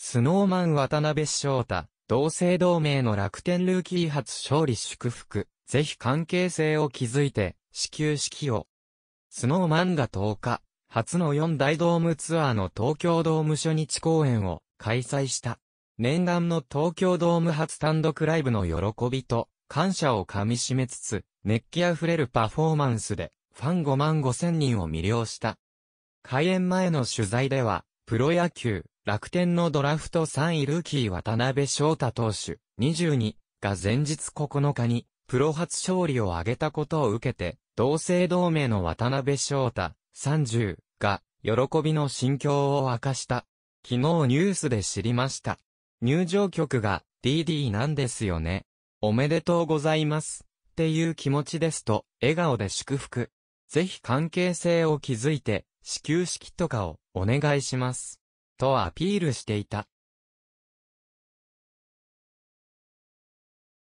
スノーマン渡辺翔太、同姓同名の楽天ルーキー初勝利祝福、ぜひ関係性を築いて、始球式を。スノーマンが10日、初の4大ドームツアーの東京ドーム初日公演を開催した。念願の東京ドーム初単独ライブの喜びと感謝をかみしめつつ、熱気あふれるパフォーマンスでファン5万5千人を魅了した。開演前の取材では、プロ野球、楽天のドラフト3位ルーキー渡辺翔太投手、22が前日9日に、プロ初勝利を挙げたことを受けて、同姓同名の渡辺翔太、30が、喜びの心境を明かした。昨日ニュースで知りました。入場曲が DD なんですよね。おめでとうございます。っていう気持ちですと、笑顔で祝福。ぜひ関係性を築いて、始球式とかをお願いします。とアピールしていた。